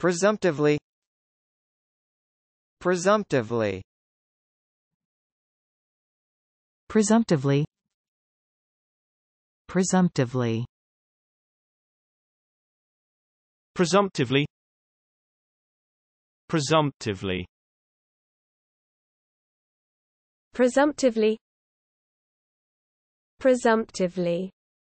presumptively presumptively presumptively presumptively presumptively presumptively presumptively presumptively